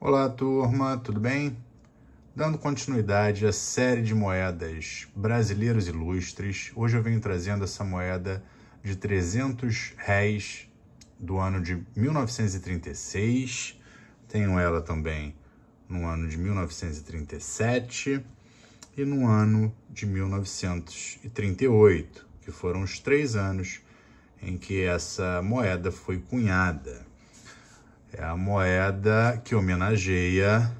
Olá, turma, tudo bem? Dando continuidade à série de moedas brasileiros ilustres, hoje eu venho trazendo essa moeda de 300 réis do ano de 1936. Tenho ela também no ano de 1937 e no ano de 1938, que foram os três anos em que essa moeda foi cunhada. É a moeda que homenageia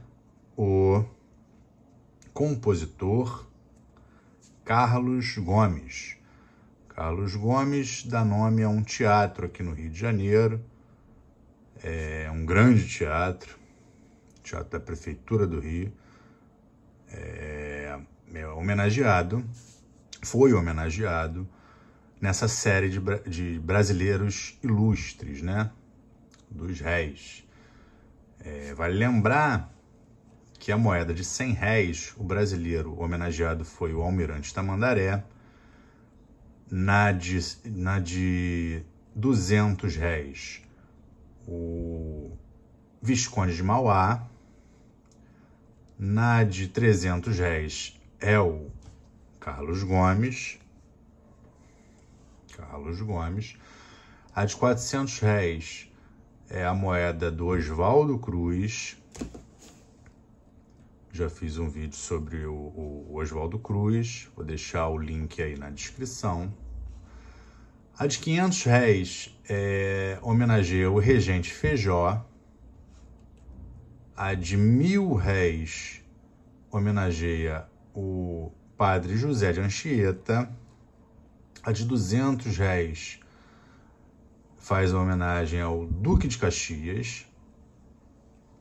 o compositor Carlos Gomes. Carlos Gomes dá nome a um teatro aqui no Rio de Janeiro, é um grande teatro, teatro da Prefeitura do Rio, é, é homenageado, foi homenageado nessa série de, de brasileiros ilustres, né? dos réis. É, vale lembrar que a moeda de 100 réis, o brasileiro homenageado foi o almirante Tamandaré, na de, na de 200 réis, o Visconde de Mauá, na de 300 réis é o Carlos Gomes, Carlos Gomes, a de 400 réis é a moeda do Oswaldo Cruz. Já fiz um vídeo sobre o, o Oswaldo Cruz, vou deixar o link aí na descrição. A de 500 réis é, homenageia o regente Feijó. A de mil réis homenageia o padre José de Anchieta. A de 200 réis faz uma homenagem ao Duque de Caxias.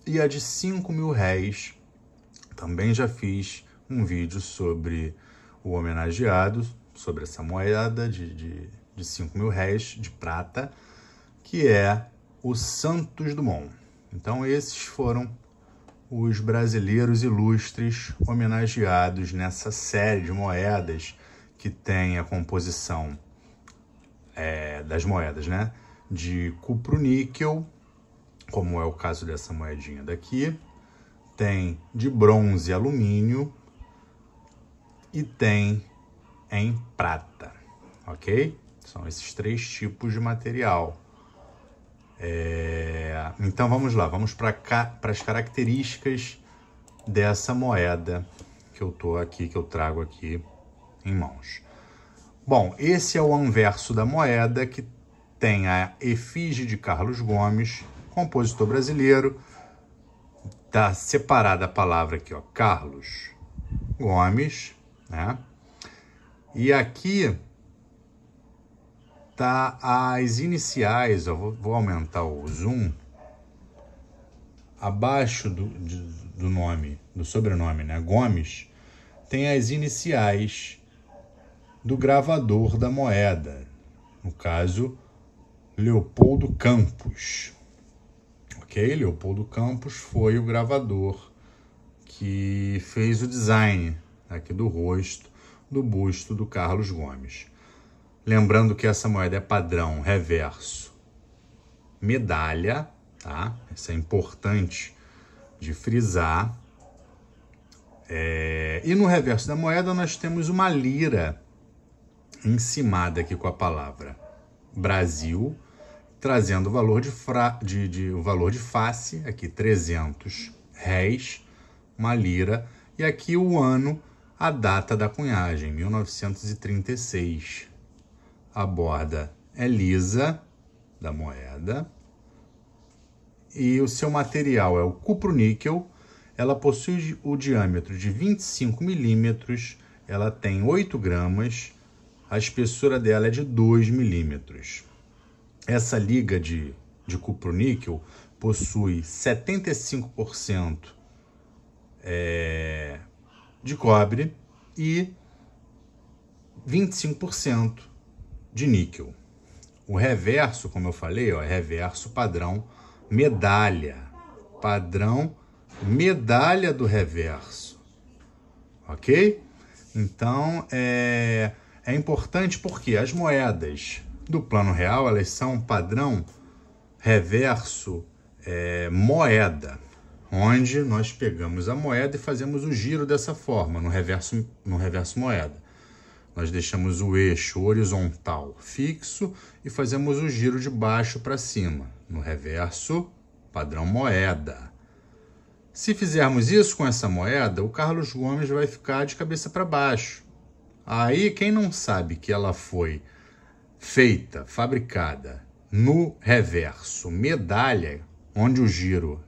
E a de 5 mil réis, também já fiz um vídeo sobre o homenageado, sobre essa moeda de, de, de 5 mil réis de prata, que é o Santos Dumont. Então, esses foram os brasileiros ilustres homenageados nessa série de moedas que tem a composição é, das moedas, né? de cupro-níquel, como é o caso dessa moedinha daqui, tem de bronze e alumínio e tem em prata, ok? São esses três tipos de material. É... Então vamos lá, vamos para ca... as características dessa moeda que eu tô aqui, que eu trago aqui em mãos. Bom, esse é o anverso da moeda que tem a efígie de Carlos Gomes, compositor brasileiro, tá separada a palavra aqui, ó, Carlos Gomes, né? E aqui tá as iniciais, ó, vou, vou aumentar o zoom, abaixo do, do nome, do sobrenome, né? Gomes, tem as iniciais do gravador da moeda, no caso, Leopoldo Campos. Ok? Leopoldo Campos foi o gravador que fez o design né, aqui do rosto, do busto do Carlos Gomes. Lembrando que essa moeda é padrão reverso medalha, tá? Isso é importante de frisar. É... E no reverso da moeda nós temos uma lira encimada aqui com a palavra Brasil trazendo o valor de, fra, de, de, o valor de face, aqui 300 réis, uma lira, e aqui o ano, a data da cunhagem, 1936. A borda é lisa da moeda e o seu material é o cupro-níquel. Ela possui o diâmetro de 25 milímetros, ela tem 8 gramas, a espessura dela é de 2 milímetros. Essa liga de, de cupro-níquel possui 75% é, de cobre e 25% de níquel. O reverso, como eu falei, ó, é reverso padrão medalha. Padrão medalha do reverso. Ok? Então, é, é importante porque as moedas do plano real, elas é são padrão reverso é, moeda, onde nós pegamos a moeda e fazemos o giro dessa forma, no reverso, no reverso moeda. Nós deixamos o eixo horizontal fixo e fazemos o giro de baixo para cima, no reverso padrão moeda. Se fizermos isso com essa moeda, o Carlos Gomes vai ficar de cabeça para baixo. Aí, quem não sabe que ela foi feita, fabricada no reverso medalha, onde o giro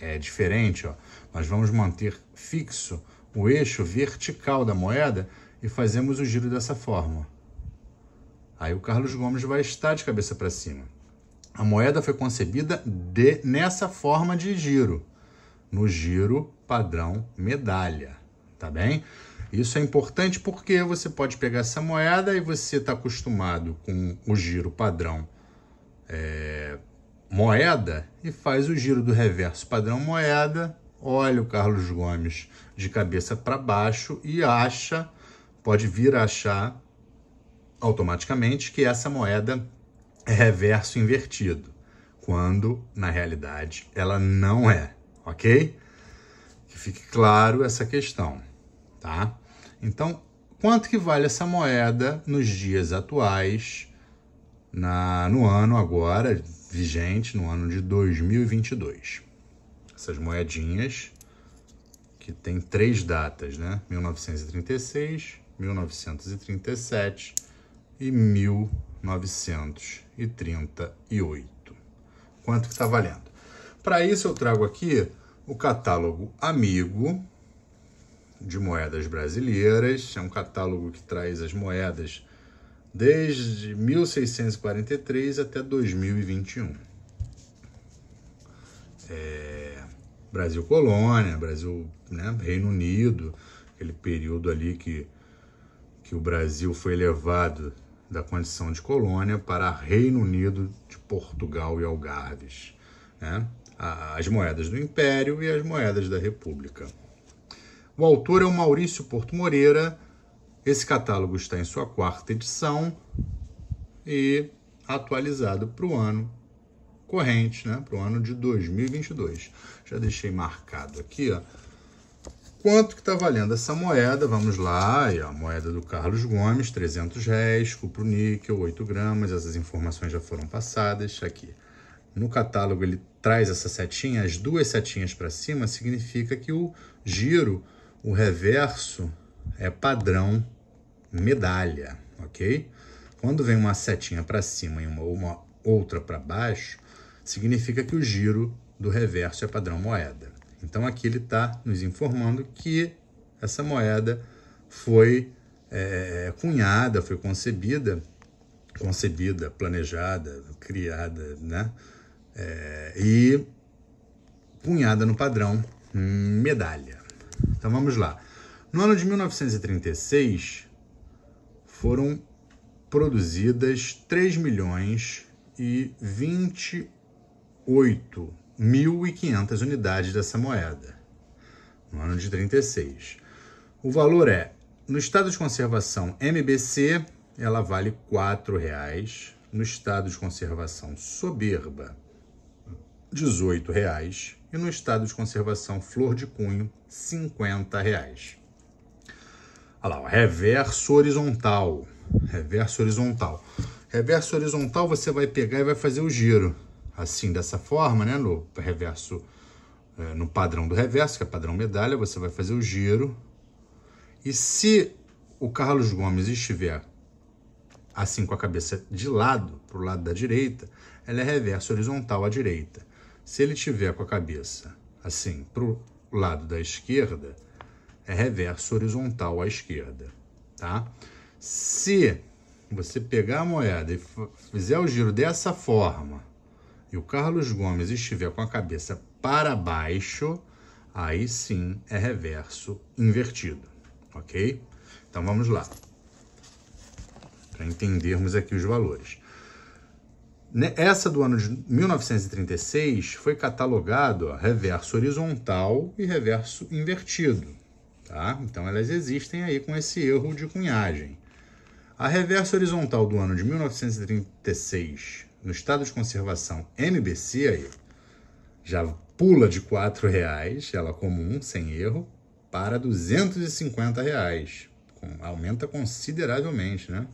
é diferente, ó, nós vamos manter fixo o eixo vertical da moeda e fazemos o giro dessa forma. Aí o Carlos Gomes vai estar de cabeça para cima. A moeda foi concebida de, nessa forma de giro, no giro padrão medalha, tá bem? Isso é importante porque você pode pegar essa moeda e você está acostumado com o giro padrão é, moeda e faz o giro do reverso padrão moeda. Olha o Carlos Gomes de cabeça para baixo e acha, pode vir a achar automaticamente que essa moeda é reverso invertido, quando na realidade ela não é, ok? Que fique claro essa questão, tá? Então, quanto que vale essa moeda nos dias atuais, na, no ano agora, vigente, no ano de 2022? Essas moedinhas que tem três datas, né? 1936, 1937 e 1938. Quanto que está valendo? Para isso eu trago aqui o catálogo Amigo, de moedas brasileiras. É um catálogo que traz as moedas desde 1643 até 2021. É, Brasil colônia, Brasil, né, Reino Unido, aquele período ali que, que o Brasil foi elevado da condição de colônia para Reino Unido de Portugal e Algarves, né? as moedas do Império e as moedas da República. O autor é o Maurício Porto Moreira. Esse catálogo está em sua quarta edição e atualizado para o ano corrente, né? para o ano de 2022. Já deixei marcado aqui, ó. Quanto que está valendo essa moeda? Vamos lá, e a moeda do Carlos Gomes, 300 réis, cupro níquel, 8 gramas, essas informações já foram passadas aqui. No catálogo ele traz essa setinha, as duas setinhas para cima significa que o giro o reverso é padrão medalha, ok? Quando vem uma setinha para cima e uma, uma outra para baixo, significa que o giro do reverso é padrão moeda. Então aqui ele está nos informando que essa moeda foi é, cunhada, foi concebida, concebida, planejada, criada, né? É, e cunhada no padrão medalha. Então vamos lá. No ano de 1936, foram produzidas 3 milhões e 28 mil e 500 unidades dessa moeda, no ano de 36. O valor é, no estado de conservação MBC, ela vale R$ 4,00, no estado de conservação soberba, R$ 18,00, e no estado de conservação flor de cunho, R$ Reais. Olha lá, reverso horizontal. Reverso horizontal. Reverso horizontal você vai pegar e vai fazer o giro. Assim, dessa forma, né? No reverso, eh, no padrão do reverso, que é padrão medalha, você vai fazer o giro. E se o Carlos Gomes estiver assim com a cabeça de lado, para o lado da direita, ela é reverso horizontal à direita. Se ele tiver com a cabeça assim para o lado da esquerda, é reverso horizontal à esquerda, tá? Se você pegar a moeda e fizer o giro dessa forma e o Carlos Gomes estiver com a cabeça para baixo, aí sim é reverso invertido, ok? Então vamos lá, para entendermos aqui os valores. Né, essa do ano de 1936 foi catalogado ó, reverso horizontal e reverso invertido. Tá? Então elas existem aí com esse erro de cunhagem. A reverso horizontal do ano de 1936 no estado de conservação MBC aí, já pula de R$ reais, ela é comum, sem erro, para R$ reais. aumenta consideravelmente, né?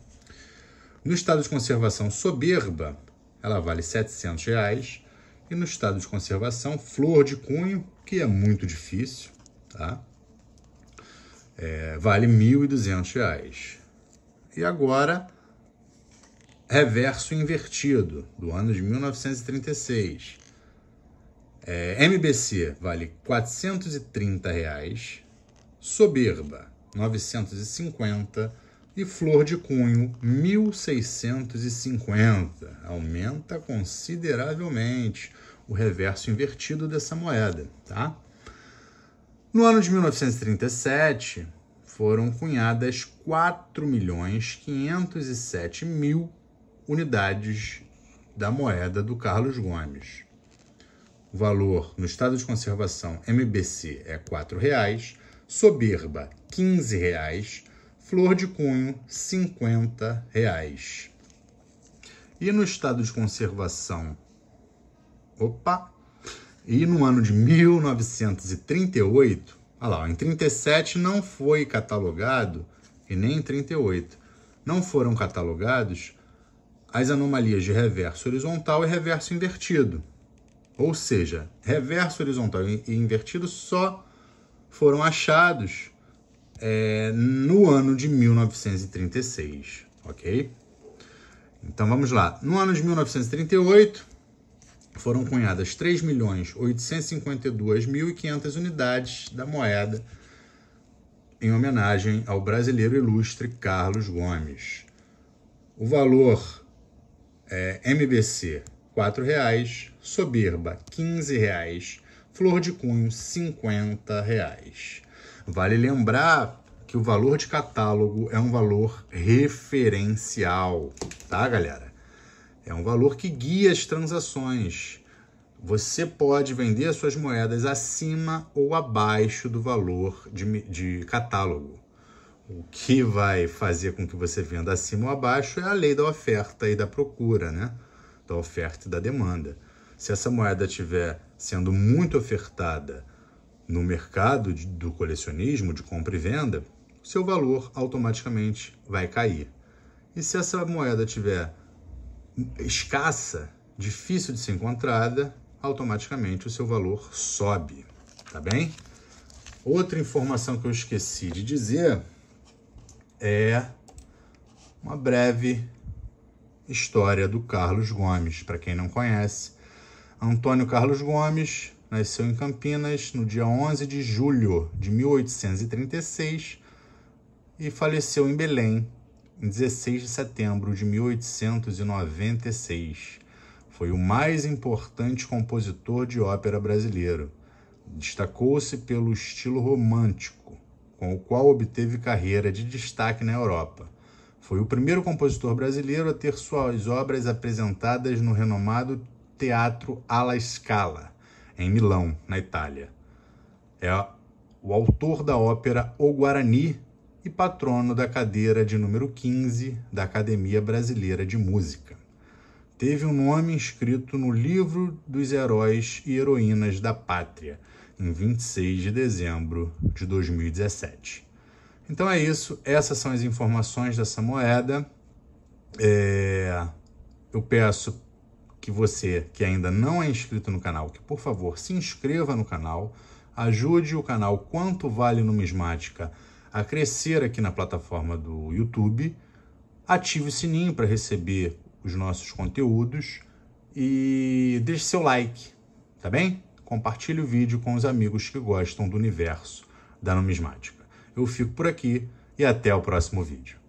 No estado de conservação soberba, ela vale R$ 700 reais. E no estado de conservação, flor de cunho, que é muito difícil, tá? É, vale R$ 1.200. E agora, reverso invertido, do ano de 1936. É, MBC vale R$ 430, reais, Soberba 950 e Flor de Cunho, 1650. Aumenta consideravelmente o reverso invertido dessa moeda, tá? No ano de 1937, foram cunhadas 4 milhões 507 mil unidades da moeda do Carlos Gomes. O valor no estado de conservação MBC é R$ 4,00, Soberba R$ 15,00, Flor de cunho, 50 reais. E no estado de conservação? Opa! E no ano de 1938, olha lá, em 37 não foi catalogado, e nem em 38, não foram catalogados as anomalias de reverso horizontal e reverso invertido. Ou seja, reverso horizontal e invertido só foram achados é, no ano de 1936, ok? Então vamos lá. No ano de 1938, foram cunhadas 3 milhões unidades da moeda em homenagem ao brasileiro ilustre Carlos Gomes. O valor é, MBC R$ reais, Soberba R$ reais, Flor de Cunho R$ reais. Vale lembrar que o valor de catálogo é um valor referencial, tá, galera? É um valor que guia as transações. Você pode vender as suas moedas acima ou abaixo do valor de, de catálogo. O que vai fazer com que você venda acima ou abaixo é a lei da oferta e da procura, né? Da oferta e da demanda. Se essa moeda estiver sendo muito ofertada no mercado de, do colecionismo, de compra e venda, seu valor automaticamente vai cair. E se essa moeda tiver escassa, difícil de ser encontrada, automaticamente o seu valor sobe, tá bem? Outra informação que eu esqueci de dizer é uma breve história do Carlos Gomes. Para quem não conhece, Antônio Carlos Gomes nasceu em Campinas no dia 11 de julho de 1836 e faleceu em Belém em 16 de setembro de 1896. Foi o mais importante compositor de ópera brasileiro. Destacou-se pelo estilo romântico, com o qual obteve carreira de destaque na Europa. Foi o primeiro compositor brasileiro a ter suas obras apresentadas no renomado Teatro alla Scala, em Milão, na Itália. É o autor da ópera O Guarani e patrono da cadeira de número 15 da Academia Brasileira de Música. Teve um nome inscrito no Livro dos Heróis e Heroínas da Pátria, em 26 de dezembro de 2017. Então é isso, essas são as informações dessa moeda. É... Eu peço que você que ainda não é inscrito no canal, que por favor se inscreva no canal, ajude o canal Quanto Vale Numismática a crescer aqui na plataforma do YouTube, ative o sininho para receber os nossos conteúdos e deixe seu like, tá bem? Compartilhe o vídeo com os amigos que gostam do universo da numismática. Eu fico por aqui e até o próximo vídeo.